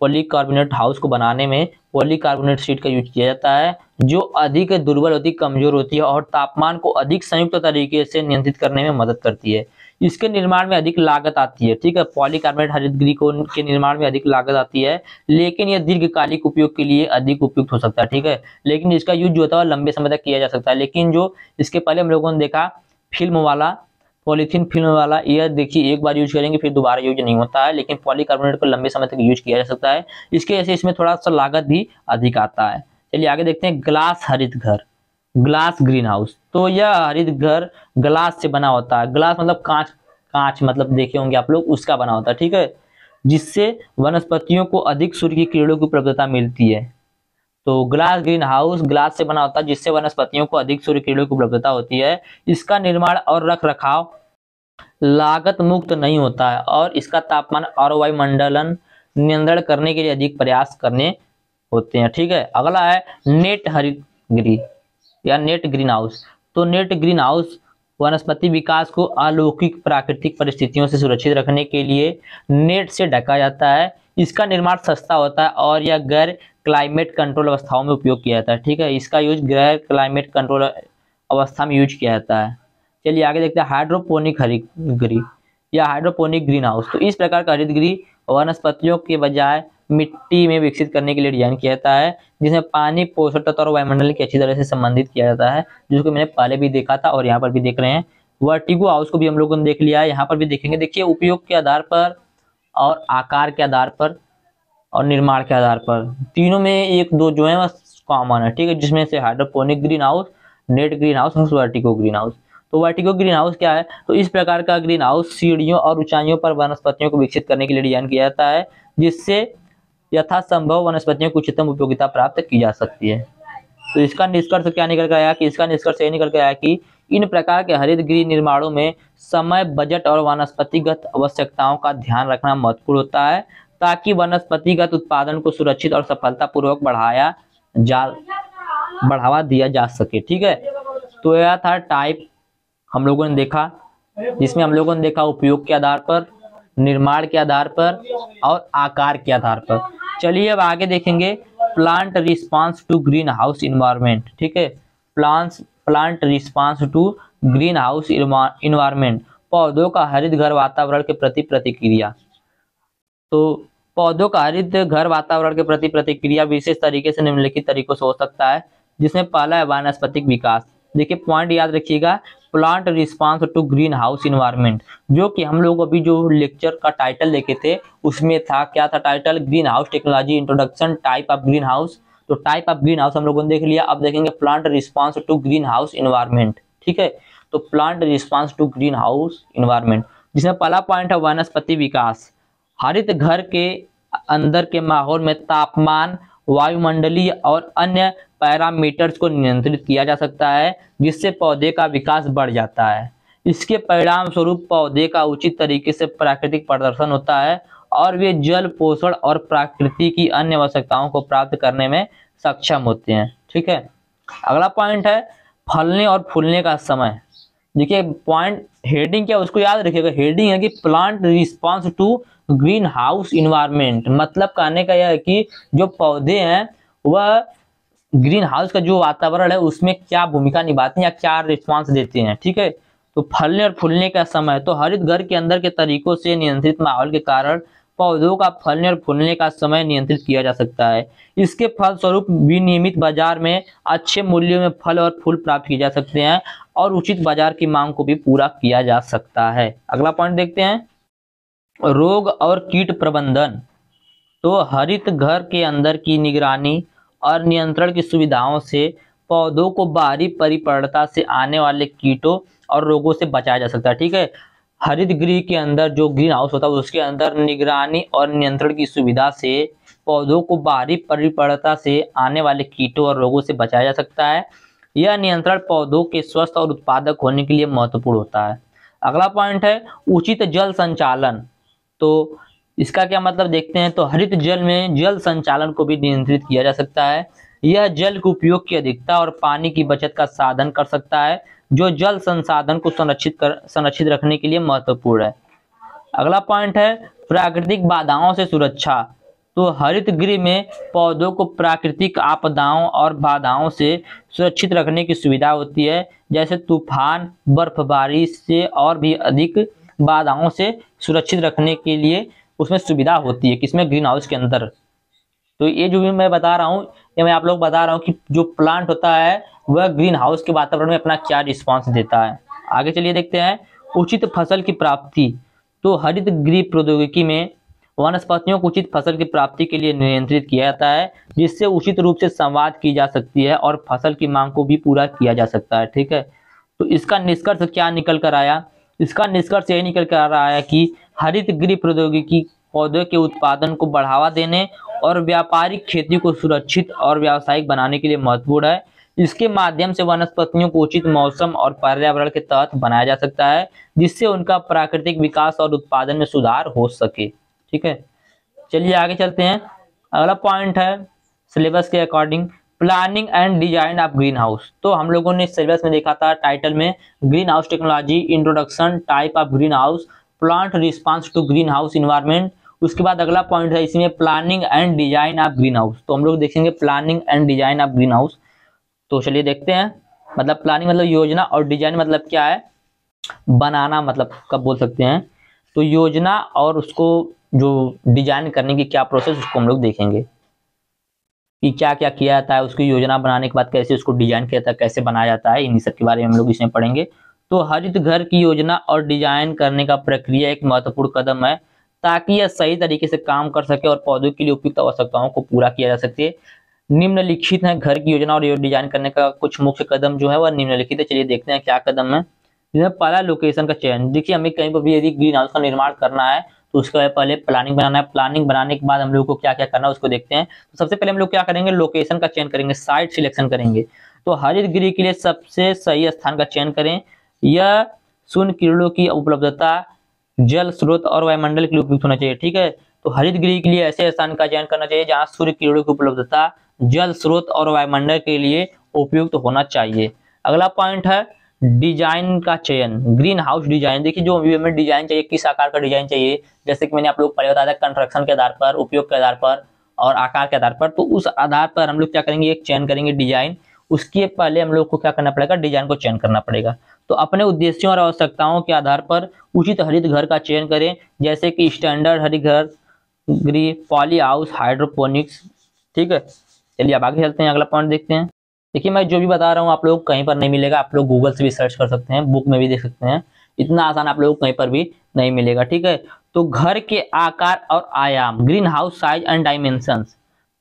पॉलीकार्बोनेट हाउस को बनाने में पॉलीकार्बोनेट सीट का यूज किया जाता है जो अधिक दुर्बल होती है कमजोर होती है और तापमान को अधिक संयुक्त तरीके से नियंत्रित करने में मदद करती है इसके निर्माण में अधिक लागत आती है ठीक है पॉलीकार्बोनेट हरितगृह को के निर्माण में अधिक लागत आती है लेकिन यह दीर्घकालिक उपयोग के लिए अधिक उपयुक्त हो सकता है ठीक है लेकिन इसका यूज जो होता है लंबे समय तक किया जा सकता है लेकिन जो इसके पहले हम लोगों ने देखा फिल्म वाला पॉलीथीन फिल्म वाला यह देखिए एक बार यूज करेंगे फिर दोबारा यूज नहीं होता है लेकिन पॉलीकार्बोनेट को लंबे समय तक यूज किया जा सकता है इसके वजह से इसमें थोड़ा सा लागत भी अधिक आता है चलिए आगे देखते हैं ग्लास हरित घर ग्लास ग्रीन हाउस तो यह हरित घर ग्लास से बना होता है ग्लास मतलब कांच कांच मतलब देखे होंगे आप लोग उसका बना होता है ठीक है जिससे वनस्पतियों को अधिक सूर्य की किरणों की उपलब्धता मिलती है तो ग्लास ग्रीन हाउस ग्लास से बना होता है जिससे वनस्पतियों को अधिक सूर्य किरणों की उपलब्धता होती है इसका निर्माण और रख रखाव लागत मुक्त नहीं होता है और इसका तापमान और वायुमंडलन नियंत्रण करने के लिए अधिक प्रयास करने होते हैं ठीक है अगला है नेट हरितगृह या नेट ग्रीन हाउस तो नेट ग्रीन हाउस वनस्पति विकास को अलौकिक प्राकृतिक परिस्थितियों से सुरक्षित रखने के लिए नेट से ढका जाता है इसका निर्माण सस्ता होता है और यह गैर क्लाइमेट कंट्रोल अवस्थाओं में उपयोग किया जाता है ठीक है इसका यूज गैर क्लाइमेट कंट्रोल अवस्था में यूज किया जाता है चलिए आगे देखते हैं हाइड्रोपोनिक हरित गृह या हाइड्रोपोनिक ग्रीन हाउस तो इस प्रकार का हरित गृह वनस्पतियों के बजाय मिट्टी में विकसित करने के लिए डिजाइन किया जाता है जिसमें पानी पोषक तत्व और वायुमंडल की अच्छी तरह से संबंधित किया जाता है जिसको मैंने पहले भी देखा था और यहाँ पर भी देख रहे हैं वर्टिगो हाउस को भी हम लोगों ने देख लिया है यहाँ पर भी देखेंगे देखिए उपयोग के आधार पर और आकार के आधार पर और निर्माण के आधार पर तीनों में एक दो जो है कॉमन है ठीक है जिसमें से hydroponic green house net green house और वर्टिको ग्रीन हाउस तो वर्टिको ग्रीन हाउस क्या है तो इस प्रकार का ग्रीन हाउस सीढ़ियों और ऊंचाइयों पर वनस्पतियों को विकसित करने के लिए डिजाइन किया जाता है जिससे यथासंभव वनस्पतियों को उच्चतम उपयोगिता प्राप्त की जा सकती है तो इसका निष्कर्ष क्या निकल कर आया कि इसका निष्कर्ष यही निकल कर आया कि इन प्रकार के हरित गृह निर्माणों में समय बजट और वनस्पतिगत आवश्यकताओं का ध्यान रखना महत्वपूर्ण होता है ताकि वनस्पतिगत उत्पादन को सुरक्षित और सफलतापूर्वक बढ़ाया जा बढ़ावा दिया जा सके ठीक है तो यह था टाइप हम लोगों ने देखा जिसमें हम लोगों ने देखा उपयोग के आधार पर निर्माण के आधार पर और आकार के आधार पर चलिए अब आगे देखेंगे plant response to green house environment ठीक है plants plant response to green house environment पौधों का हरित घर वातावरण के प्रति प्रतिक्रिया तो पौधों का हरित घर वातावरण के प्रति प्रतिक्रिया विशेष तरीके से निम्नलिखित तरीकों से हो सकता है जिसमें पहला है वनस्पतिक विकास देखिए पॉइंट याद रखिएगा plant response to green house environment जो कि हम लोग अभी जो लेक्चर का टाइटल देखे थे उसमें था क्या था title green house technology introduction type of green house तो टाइप ऑफ ग्रीन हाउस हम लोगों ने देख लिया अब देखेंगे plant response to green house environment ठीक है तो plant response to green house environment जिसमें पहला पॉइंट है वनस्पति विकास हरित घर के अंदर के माहौल में तापमान वायुमंडलीय और अन्य पैरामीटर्स को नियंत्रित किया जा सकता है जिससे पौधे का विकास बढ़ जाता है इसके परिणाम स्वरूप पौधे का उचित तरीके से प्राकृतिक प्रदर्शन होता है और वे जल पोषण और प्रकृति की अन्य आवश्यकताओं को प्राप्त करने में सक्षम होते हैं ठीक है अगला पॉइंट है फलने और फूलने का समय देखिए पॉइंट हेडिंग क्या उसको याद रखिएगा हेडिंग है कि plant response to green house environment मतलब कहने का यह है कि जो पौधे हैं वह ग्रीन हाउस का जो वातावरण है उसमें क्या भूमिका निभाते हैं या क्या रिस्पॉन्स देते हैं ठीक है तो फलने और फूलने का समय तो हरित घर के अंदर के तरीकों से नियंत्रित माहौल के कारण पौधों का फलने और फूलने का समय नियंत्रित किया जा सकता है इसके स्वरूप विनियमित बाजार में अच्छे मूल्यों में फल और फूल प्राप्त किए जा सकते हैं और उचित बाजार की मांग को भी पूरा किया जा सकता है अगला पॉइंट देखते हैं रोग और कीट प्रबंधन तो हरित घर के अंदर की निगरानी और नियंत्रण की सुविधाओं से पौधों को बाहरी परिपरणता से आने वाले कीटों और रोगों से बचाया जा सकता है ठीक है हरित गृह के अंदर जो ग्रीन हाउस होता है उसके अंदर निगरानी और नियंत्रण की सुविधा से पौधों को बाहरी परिपणता से आने वाले कीटों और रोगों से बचाया जा सकता है यह नियंत्रण पौधों के स्वस्थ और उत्पादक होने के लिए महत्वपूर्ण होता है अगला पॉइंट है उचित जल संचालन तो इसका क्या मतलब देखते हैं तो हरित जल में जल संचालन को भी नियंत्रित किया जा सकता है यह जल के उपयोग की अधिकता और पानी की बचत का साधन कर सकता है जो जल संसाधन को संरक्षित कर संरक्षित रखने के लिए महत्वपूर्ण है अगला पॉइंट है प्राकृतिक बाधाओं से सुरक्षा तो हरित गृह में पौधों को प्राकृतिक आपदाओं और बाधाओं से सुरक्षित रखने की सुविधा होती है जैसे तूफान बर्फबारी से और भी अधिक बाधाओं से सुरक्षित रखने के लिए उसमें सुविधा होती है किसमें ग्रीन हाउस के अंदर तो ये जो भी मैं बता रहा हूँ ये मैं आप लोग बता रहा हूँ कि जो प्लांट होता है वह ग्रीन हाउस के वातावरण में अपना क्या रिस्पॉन्स देता है आगे चलिए देखते हैं उचित फसल की प्राप्ति तो हरित गृह प्रौद्योगिकी में वनस्पतियों को उचित फसल की प्राप्ति के लिए नियंत्रित किया जाता है जिससे उचित रूप से संवाद की जा सकती है और फसल की मांग को भी पूरा किया जा सकता है ठीक है तो इसका निष्कर्ष क्या निकल कर आया इसका निष्कर्ष यही निकल कर आ रहा है कि हरित गृह प्रौद्योगिकी पौधों के उत्पादन को बढ़ावा देने और व्यापारिक खेती को सुरक्षित और व्यावसायिक बनाने के लिए महत्वपूर्ण है इसके माध्यम से वनस्पतियों को उचित मौसम और पर्यावरण के तहत बनाया जा सकता है जिससे उनका प्राकृतिक विकास और उत्पादन में सुधार हो सके ठीक है चलिए आगे चलते हैं अगला पॉइंट है सिलेबस के according planning and design of green house तो हम लोगों ने सिलेबस में देखा था टाइटल में green house technology introduction type of green house plant response to green house environment उसके बाद अगला पॉइंट है इसमें planning and design of green house तो हम लोग देखेंगे planning and design of green house तो चलिए देखते हैं मतलब प्लानिंग मतलब योजना और डिजाइन मतलब क्या है बनाना मतलब कब बोल सकते हैं तो योजना और उसको जो डिजाइन करने की क्या प्रोसेस उसको हम लोग देखेंगे कि क्या क्या किया जाता है उसकी योजना बनाने के बाद कैसे उसको डिजाइन किया जाता है कैसे बनाया जाता है इन्हीं सब के बारे में हम लोग इसमें पढ़ेंगे तो हरित घर की योजना और डिजाइन करने का प्रक्रिया एक महत्वपूर्ण कदम है ताकि यह सही तरीके से काम कर सके और पौधों के लिए उपयुक्त आवश्यकताओं को पूरा किया जा सके निम्नलिखित है घर की योजना और डिजाइन करने का कुछ मुख्य कदम जो है वह निम्नलिखित है चलिए देखते हैं क्या कदम है जिसमें पहला लोकेशन का चयन देखिए हमें कहीं पर भी यदि ग्रीन हाउस का निर्माण करना है तो उसके बाद पहले प्लानिंग बनाना है प्लानिंग बनाने के बाद हम लोग को क्या क्या करना है उसको देखते हैं तो सबसे पहले हम लोग क्या करेंगे लोकेशन का चयन करेंगे साइट सिलेक्शन करेंगे तो हरित गृह के लिए सबसे सही स्थान का चयन करें यह सुन किरणों की उपलब्धता जल स्रोत और वायुमंडल के लिए उपयुक्त होना चाहिए ठीक है तो हरित गृह के लिए ऐसे स्थान का चयन करना चाहिए जहाँ सूर्य किरणों की उपलब्धता जल स्रोत और वायुमंडल के लिए उपयुक्त होना चाहिए अगला पॉइंट है डिजाइन का चयन ग्रीन हाउस डिजाइन देखिए जो हमें डिजाइन चाहिए किस आकार का डिजाइन चाहिए जैसे कि मैंने आप लोग पहले बताया कंस्ट्रक्शन के आधार पर उपयोग के आधार पर और आकार के आधार पर तो उस आधार पर हम लोग क्या करेंगे एक चयन करेंगे डिजाइन उसके पहले हम लोग को क्या करना पड़ेगा डिजाइन को चयन करना पड़ेगा तो अपने उद्देश्यों और आवश्यकताओं के आधार पर उचित हरित घर का चयन करें जैसे कि स्टैंडर्ड हरित घर ग्री पॉली हाउस हाइड्रोपोनिक्स ठीक है चलिए अब आगे चलते हैं अगला पॉइंट देखते हैं देखिए मैं जो भी बता रहा हूँ आप लोग कहीं पर नहीं मिलेगा आप लोग गूगल से भी सर्च कर सकते हैं बुक में भी देख सकते हैं इतना आसान आप लोग कहीं पर भी नहीं मिलेगा ठीक है तो घर के आकार और आयाम green house size and dimension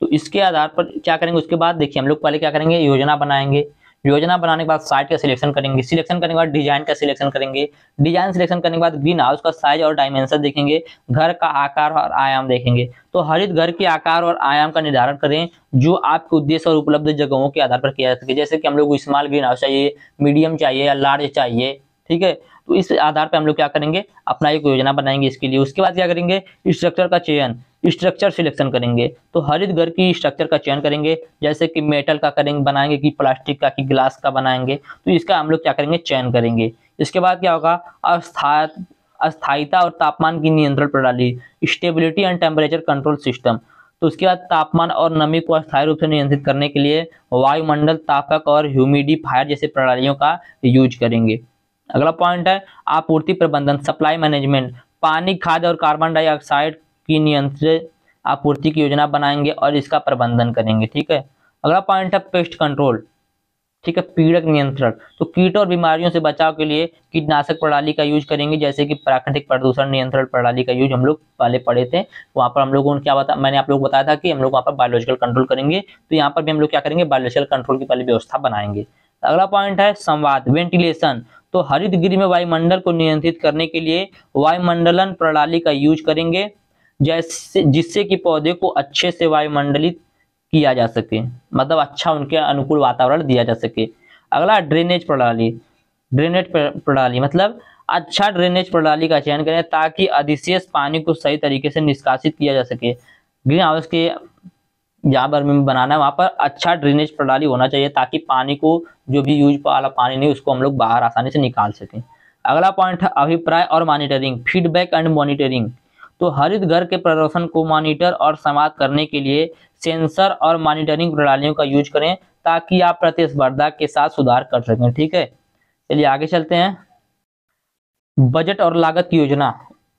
तो इसके आधार पर क्या करेंगे उसके बाद देखिए हम लोग पहले क्या करेंगे योजना बनाएंगे योजना बनाने के बाद साइट का सिलेक्शन करेंगे सिलेक्शन करने के बाद डिजाइन का सिलेक्शन करेंगे डिजाइन सिलेक्शन करने के बाद ग्रीन हाउस का साइज और डायमेंशन देखेंगे घर का आकार और आयाम देखेंगे तो हरित घर के आकार और आयाम का निर्धारण करें जो आपके उद्देश्य और उपलब्ध जगहों के आधार पर किया जा सके जैसे कि हम लोग को स्मॉल ग्रीन हाउस चाहिए मीडियम चाहिए या लार्ज चाहिए ठीक है तो इस आधार पर हम लोग क्या करेंगे अपना एक योजना बनाएंगे इसके लिए उसके बाद क्या करेंगे स्ट्रक्चर का चयन स्ट्रक्चर सिलेक्शन करेंगे तो हरित घर की स्ट्रक्चर का चयन करेंगे जैसे कि मेटल का करेंगे बनाएंगे कि प्लास्टिक का कि ग्लास का बनाएंगे तो इसका हम लोग क्या करेंगे चयन करेंगे इसके बाद क्या होगा अस्था अस्थायिता और तापमान की नियंत्रण प्रणाली stability and temperature control system तो उसके बाद तापमान और नमी को अस्थायी रूप से नियंत्रित करने के लिए वायुमंडल तापक और ह्यूमिडिफायर जैसे प्रणालियों का यूज करेंगे अगला पॉइंट है आपूर्ति प्रबंधन सप्लाई मैनेजमेंट पानी खाद और कार्बन डाइऑक्साइड की नियंत्रित आपूर्ति की योजना बनाएंगे और इसका प्रबंधन करेंगे ठीक है अगला पॉइंट है पेस्ट कंट्रोल ठीक है पीड़क नियंत्रण तो कीट और बीमारियों से बचाव के लिए कीटनाशक प्रणाली का यूज करेंगे जैसे कि प्राकृतिक प्रदूषण नियंत्रण प्रणाली का यूज हम लोग पहले पढ़े थे वहाँ पर हम लोगों ने क्या बता मैंने आप लोग बताया था कि हम लोग वहाँ पर बायोलॉजिकल कंट्रोल करेंगे तो यहाँ पर भी हम लोग क्या करेंगे बायोलॉजिकल कंट्रोल की पहले व्यवस्था बनाएंगे अगला पॉइंट है संवाद वेंटिलेशन तो हरित गृह में वायुमंडल को नियंत्रित करने के लिए वायुमंडलन प्रणाली का यूज करेंगे जैसे जिससे कि पौधे को अच्छे से वायुमंडलित किया जा सके मतलब अच्छा उनके अनुकूल वातावरण दिया जा सके अगला ड्रेनेज प्रणाली ड्रेनेज प्रणाली मतलब अच्छा ड्रेनेज प्रणाली का चयन करें ताकि अधिशेष पानी को सही तरीके से निष्कासित किया जा सके ग्रीन हाउस के जहाँ पर हमें बनाना है वहाँ पर अच्छा ड्रेनेज प्रणाली होना चाहिए ताकि पानी को जो भी यूज वाला पानी नहीं उसको हम लोग बाहर आसानी से निकाल सकें अगला पॉइंट है अभिप्राय और मॉनिटरिंग फीडबैक एंड मॉनिटरिंग तो हरित घर के प्रदर्शन को मॉनिटर और समाप्त करने के लिए सेंसर और मॉनिटरिंग प्रणालियों का यूज करें ताकि आप प्रतिस्पर्धा के साथ सुधार कर सकें ठीक है चलिए आगे चलते हैं बजट और लागत की योजना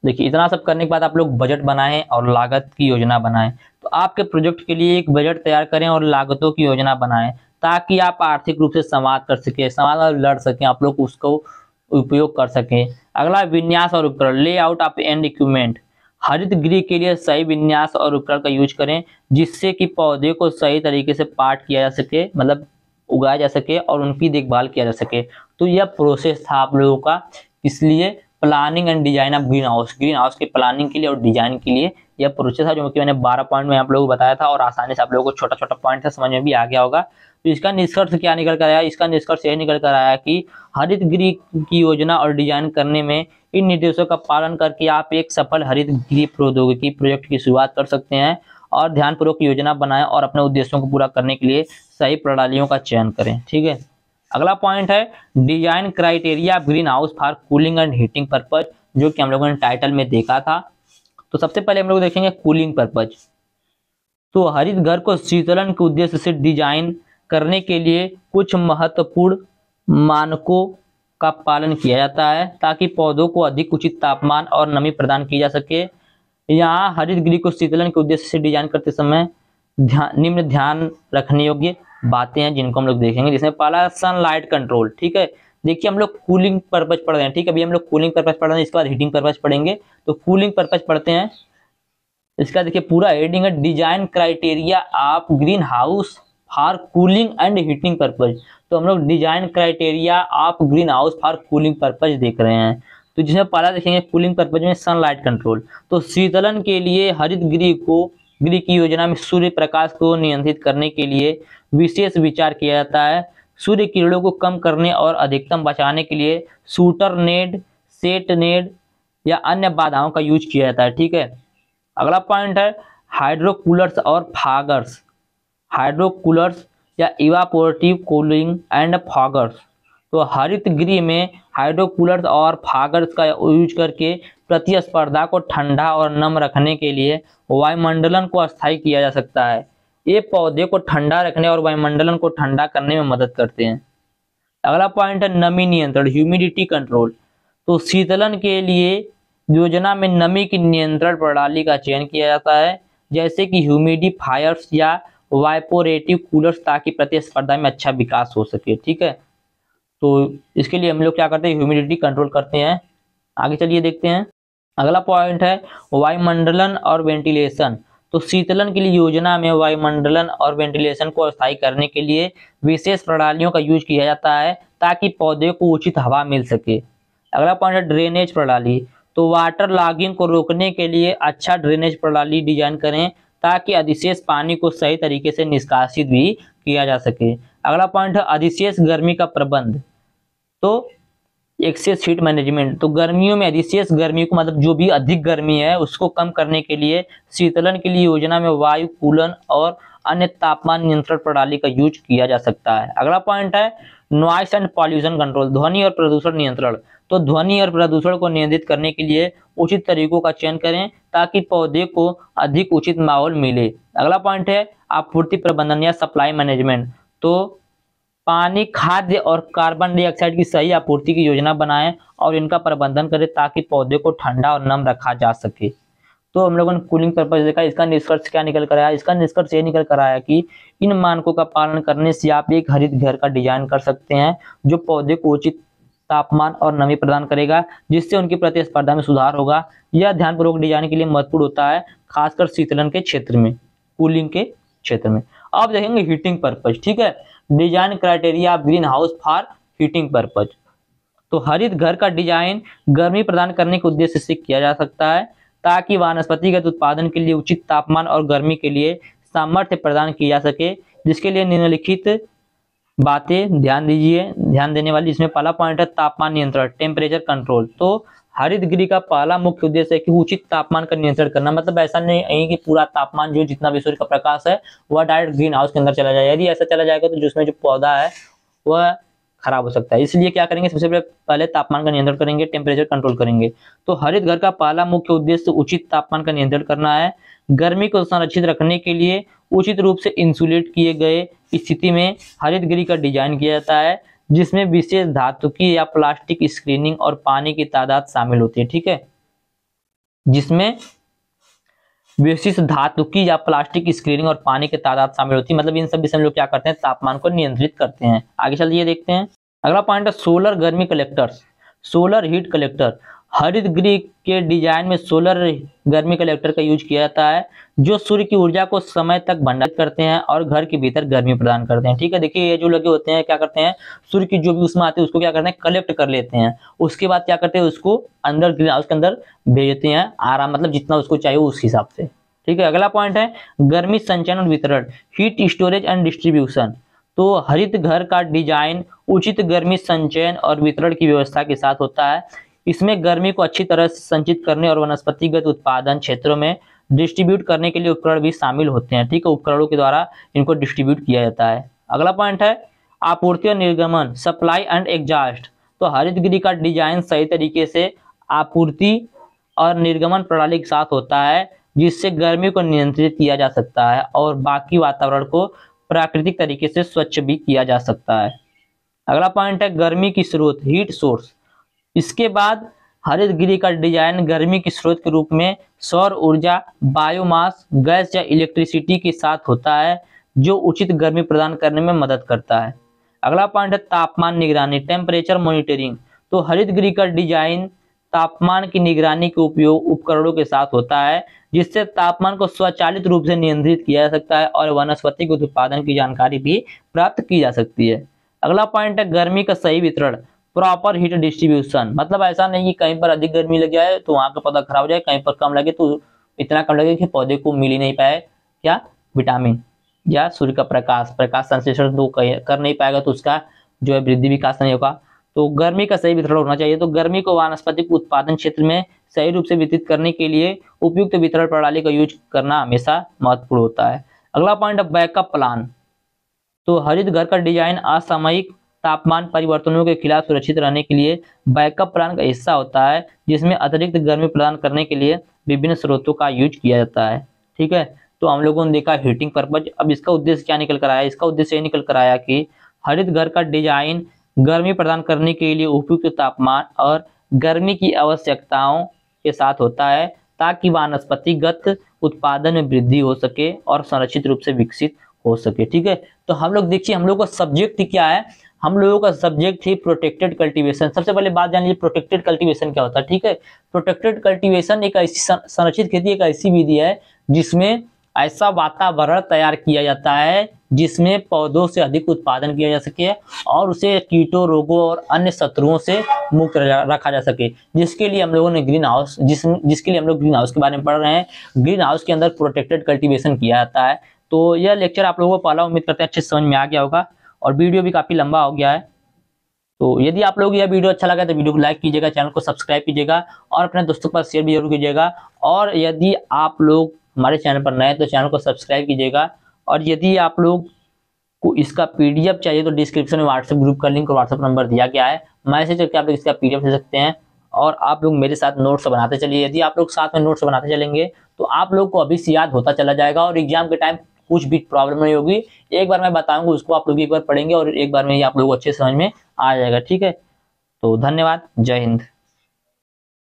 देखिए इतना सब करने के बाद आप लोग बजट बनाएं और लागत की योजना बनाएं तो आपके प्रोजेक्ट के लिए एक बजट तैयार करें और लागतों की योजना बनाएं ताकि आप आर्थिक रूप से संवाद कर सकें संवाद लड़ सकें आप लोग उसको उपयोग कर सकें अगला विन्यास और उपकरण लेआउट ऑफ एंड इक्विपमेंट हरित गृह के लिए सही विन्यास और उपकरण का यूज करें जिससे कि पौधे को सही तरीके से पाठ किया जा सके मतलब उगाया जा सके और उनकी देखभाल किया जा सके तो यह प्रोसेस था आप लोगों का इसलिए planning and design of green house green house के प्लानिंग के लिए और डिजाइन के लिए यह प्रोसेस है जो कि मैंने बारह पॉइंट में आप लोगों को बताया था और आसानी से आप लोगों को छोटा छोटा पॉइंट था समझ में भी आ गया होगा तो इसका निष्कर्ष क्या निकल कर आया इसका निष्कर्ष यह निकल कर आया कि हरित गृह की योजना और डिजाइन करने में इन निर्देशों का पालन करके आप एक सफल हरित गृह प्रौद्योगिकी प्रोजेक्ट की शुरुआत कर सकते हैं और ध्यानपूर्वक योजना बनाएं और अपने उद्देश्यों को पूरा करने के लिए सही प्रणालियों का चयन करें ठीक है अगला पॉइंट है design criteria green house for cooling and heating purpose जो कि हम लोगों ने टाइटल में देखा था तो सबसे पहले हम लोग देखेंगे कूलिंग पर्पज तो हरित घर को शीतलन के उद्देश्य से डिजाइन करने के लिए कुछ महत्वपूर्ण मानकों का पालन किया जाता है ताकि पौधों को अधिक उचित तापमान और नमी प्रदान की जा सके यहाँ हरित गृह को शीतलन के उद्देश्य से डिजाइन करते समय ध्यान निम्न ध्यान रखने योग्य बातें हैं जिनको हम लोग देखेंगे जिसमें पहला सनलाइट कंट्रोल ठीक है देखिए हम लोग कूलिंग पर्पज पढ़ रहे हैं ठीक है अभी हम लोग कूलिंग पर्पज पढ़ रहे हैं इसके बाद हीटिंग पर्पज पढ़ेंगे तो कूलिंग पर्पज पढ़ते हैं इसका देखिए पूरा हेडिंग है design criteria of green house for cooling and heating purpose तो हम लोग design criteria of green house for cooling purpose देख रहे हैं तो जिसमें पहला देखेंगे कूलिंग पर्पज में सनलाइट कंट्रोल तो शीतलन के लिए हरित गृह को गृह की योजना में सूर्य प्रकाश को नियंत्रित करने के लिए विशेष विचार किया जाता है सूर्य किरणों को कम करने और अधिकतम बचाने के लिए सूटर नेड सेट नेड या अन्य बाधाओं का यूज किया जाता है ठीक है अगला पॉइंट है हाइड्रोकूलर्स और फागर्स हाइड्रोकूलर्स या इवापोरेटिव कूलिंग एंड फागर्स तो हरित गृह में हाइड्रोकूलर्स और फागर्स का यूज करके प्रतिस्पर्धा को ठंडा और नम रखने के लिए वायुमंडलन को स्थायी किया जा सकता है ये पौधे को ठंडा रखने और वायुमंडलन को ठंडा करने में मदद करते हैं अगला पॉइंट है नमी नियंत्रण ह्यूमिडिटी कंट्रोल तो शीतलन के लिए योजना में नमी की नियंत्रण प्रणाली का चयन किया जाता है जैसे कि ह्यूमिडिफायर्स या वाइपोरेटिव कूलर्स ताकि प्रतिस्पर्धा में अच्छा विकास हो सके ठीक है तो इसके लिए हम लोग क्या करते हैं ह्यूमिडिटी कंट्रोल करते हैं आगे चलिए देखते हैं अगला पॉइंट है वायुमंडलन और वेंटिलेशन तो शीतलन के लिए योजना में वायुमंडलन और वेंटिलेशन को अस्थायी करने के लिए विशेष प्रणालियों का यूज किया जाता है ताकि पौधे को उचित हवा मिल सके अगला पॉइंट है ड्रेनेज प्रणाली तो वाटर लॉगिंग को रोकने के लिए अच्छा ड्रेनेज प्रणाली डिजाइन करें ताकि अधिशेष पानी को सही तरीके से निष्कासित भी किया जा सके अगला पॉइंट है अधिशेष गर्मी का प्रबंध तो एक्सेस हीट मैनेजमेंट तो गर्मियों में अधिशेष गर्मी को मतलब जो भी अधिक गर्मी है उसको कम करने के लिए शीतलन के लिए योजना में वायु कूलन और अन्य तापमान नियंत्रण प्रणाली का यूज किया जा सकता है अगला पॉइंट है नॉइस एंड पॉल्यूशन कंट्रोल ध्वनि और प्रदूषण नियंत्रण तो ध्वनि और प्रदूषण को नियंत्रित करने के लिए उचित तरीकों का चयन करें ताकि पौधे को अधिक उचित माहौल मिले अगला पॉइंट है आपूर्ति प्रबंधन या सप्लाई मैनेजमेंट तो पानी खाद्य और कार्बन डाइऑक्साइड की सही आपूर्ति की योजना बनाएं और इनका प्रबंधन करें ताकि पौधे को ठंडा और नम रखा जा सके तो हम लोगों ने कूलिंग पर्पज देखा इसका निष्कर्ष क्या निकल कर आया इसका निष्कर्ष ये निकल कर आया कि इन मानकों का पालन करने से आप एक हरित घर का डिजाइन कर सकते हैं जो पौधे को उचित तापमान और नमी प्रदान करेगा जिससे उनकी प्रतिस्पर्धा में सुधार होगा यह ध्यानपूर्वक डिजाइन के लिए महत्वपूर्ण होता है खासकर शीतलन के क्षेत्र में कूलिंग के क्षेत्र में अब देखेंगे हीटिंग पर्पज ठीक है design criteria of green house for heating purpose तो हरित घर का डिजाइन गर्मी प्रदान करने के उद्देश्य से किया जा सकता है ताकि वनस्पतिगत उत्पादन के लिए उचित तापमान और गर्मी के लिए सामर्थ्य प्रदान की जा सके जिसके लिए निम्नलिखित बातें ध्यान दीजिए ध्यान देने वाली इसमें पहला पॉइंट है तापमान नियंत्रण टेम्परेचर कंट्रोल तो हरित गृह का पहला मुख्य उद्देश्य है कि उचित तापमान का नियंत्रण करना मतलब ऐसा नहीं है कि पूरा तापमान जो जितना भी सूर्य का प्रकाश है वह डायरेक्ट ग्रीन हाउस के अंदर चला जाए यदि ऐसा चला जाएगा तो जिसमें जो पौधा है वह खराब हो सकता है इसलिए क्या करेंगे सबसे पहले पहले तापमान का नियंत्रण करेंगे टेम्परेचर कंट्रोल करेंगे तो हरित घर का पहला मुख्य उद्देश्य उचित तापमान का नियंत्रण करना है गर्मी को संरक्षित रखने के लिए उचित रूप से इंसुलेट किए गए स्थिति में हरित गृह का डिजाइन किया जाता है जिसमें विशेष धातु की या प्लास्टिक स्क्रीनिंग और पानी की तादाद शामिल होती है ठीक है जिसमें विशिष्ट धातु की या प्लास्टिक स्क्रीनिंग और पानी की तादाद शामिल होती है मतलब इन सब विषय में लोग क्या करते हैं तापमान को नियंत्रित करते हैं आगे चलिए देखते हैं अगला पॉइंट है सोलर गर्मी कलेक्टर्स सोलर हीट कलेक्टर हरित गृह के डिजाइन में सोलर गर्मी कलेक्टर का यूज किया जाता है जो सूर्य की ऊर्जा को समय तक भंडारित करते हैं और घर के भीतर गर्मी प्रदान करते हैं ठीक है देखिए ये जो लगे होते हैं क्या करते हैं सूर्य की जो भी उसमें आती है उसको क्या करते हैं कलेक्ट कर लेते हैं उसके बाद क्या करते हैं उसको अंदर ग्रीन हाउस के अंदर भेजते हैं आराम मतलब जितना उसको चाहिए उस हिसाब से ठीक है अगला पॉइंट है गर्मी संचयन और वितरण हीट स्टोरेज एंड डिस्ट्रीब्यूशन तो हरित घर का डिजाइन उचित गर्मी संचयन और वितरण की व्यवस्था के साथ होता है इसमें गर्मी को अच्छी तरह से संचित करने और वनस्पतिगत उत्पादन क्षेत्रों में डिस्ट्रीब्यूट करने के लिए उपकरण भी शामिल होते हैं ठीक है उपकरणों के द्वारा इनको डिस्ट्रीब्यूट किया जाता है अगला पॉइंट है आपूर्ति और निर्गमन सप्लाई एंड एग्जास्ट तो हरित गिरी का डिजाइन सही तरीके से आपूर्ति और निर्गमन प्रणाली के साथ होता है जिससे गर्मी को नियंत्रित किया जा सकता है और बाकी वातावरण को प्राकृतिक तरीके से स्वच्छ भी किया जा सकता है अगला पॉइंट है गर्मी की स्रोत हीट सोर्स इसके बाद हरित गृह का डिजाइन गर्मी के स्रोत के रूप में सौर ऊर्जा बायोमास गैस या इलेक्ट्रिसिटी के साथ होता है जो उचित गर्मी प्रदान करने में मदद करता है अगला पॉइंट है तापमान निगरानी टेम्परेचर मॉनिटरिंग तो हरित गृह का डिजाइन तापमान की निगरानी के उपयोग उपकरणों के साथ होता है जिससे तापमान को स्वचालित रूप से नियंत्रित किया जा सकता है और वनस्पति के उत्पादन की जानकारी भी प्राप्त की जा सकती है अगला पॉइंट है गर्मी का सही वितरण प्रॉपर हीट डिस्ट्रीब्यूशन मतलब ऐसा नहीं कि कहीं पर अधिक गर्मी लग जाए तो वहाँ का पौधा खराब हो जाए कहीं पर कम लगे तो इतना कम लगे कि पौधे को मिल ही नहीं पाए क्या विटामिन या सूर्य का प्रकाश प्रकाश संश्लेषण तो कर नहीं पाएगा तो उसका जो है वृद्धि विकास नहीं होगा तो गर्मी का सही वितरण होना चाहिए तो गर्मी को वनस्पति को उत्पादन क्षेत्र में सही रूप से वितरित करने के लिए उपयुक्त वितरण प्रणाली का यूज करना हमेशा महत्वपूर्ण होता है अगला पॉइंट है बैकअप प्लान तो हरित घर का डिजाइन असामयिक तापमान परिवर्तनों के खिलाफ सुरक्षित रहने के लिए बैकअप प्लान का हिस्सा होता है जिसमें अतिरिक्त गर्मी प्रदान करने के लिए विभिन्न स्रोतों का यूज किया जाता है ठीक है तो हम लोगों ने देखा हीटिंग पर्पज अब इसका उद्देश्य क्या निकल कर आया इसका उद्देश्य ये निकल कर आया कि हरित घर का डिजाइन गर्मी प्रदान करने के लिए उपयुक्त तापमान और गर्मी की आवश्यकताओं के साथ होता है ताकि वनस्पतिगत उत्पादन में वृद्धि हो सके और संरक्षित रूप से विकसित हो सके ठीक है तो हम लोग देखिए हम लोग का सब्जेक्ट क्या है हम लोगों का सब्जेक्ट थी प्रोटेक्टेड कल्टीवेशन सबसे पहले बात जान लीजिए प्रोटेक्टेड कल्टीवेशन क्या होता है ठीक है प्रोटेक्टेड कल्टीवेशन एक ऐसी संरक्षित खेती एक ऐसी विधि है जिसमें ऐसा वातावरण तैयार किया जाता है जिसमें पौधों से अधिक उत्पादन किया जा सके और उसे कीटों रोगों और अन्य शत्रुओं से मुक्त रखा जा सके जिसके लिए हम लोगों ने ग्रीन हाउस जिस जिसके लिए हम लोग ग्रीन हाउस के बारे में पढ़ रहे हैं ग्रीन हाउस के अंदर प्रोटेक्टेड कल्टीवेशन किया जाता है तो यह लेक्चर आप लोगों को पहला उम्मीद करते हैं अच्छे समझ में आ गया होगा और वीडियो भी काफ़ी लंबा हो गया है तो यदि आप लोग यह वीडियो अच्छा लगा तो वीडियो को लाइक कीजिएगा चैनल को सब्सक्राइब कीजिएगा और अपने दोस्तों के पास शेयर भी जरूर कीजिएगा और यदि आप लोग हमारे चैनल पर नए तो चैनल को सब्सक्राइब कीजिएगा और यदि आप लोग को इसका पीडीएफ चाहिए तो डिस्क्रिप्शन में व्हाट्सएप ग्रुप का लिंक और व्हाट्सएप नंबर दिया गया है मैसेज करके आप लोग इसका पीडीएफ ले सकते हैं और आप लोग मेरे साथ नोट्स बनाते चलिए यदि आप लोग साथ में नोट्स बनाते चलेंगे तो आप लोग को अभी से याद होता चला जाएगा और एग्जाम के टाइम कुछ भी प्रॉब्लम नहीं होगी एक बार मैं बताऊंगा उसको आप लोग एक बार पढ़ेंगे और एक बार में ये आप लोग अच्छे समझ में आ जाएगा ठीक है तो धन्यवाद जय हिंद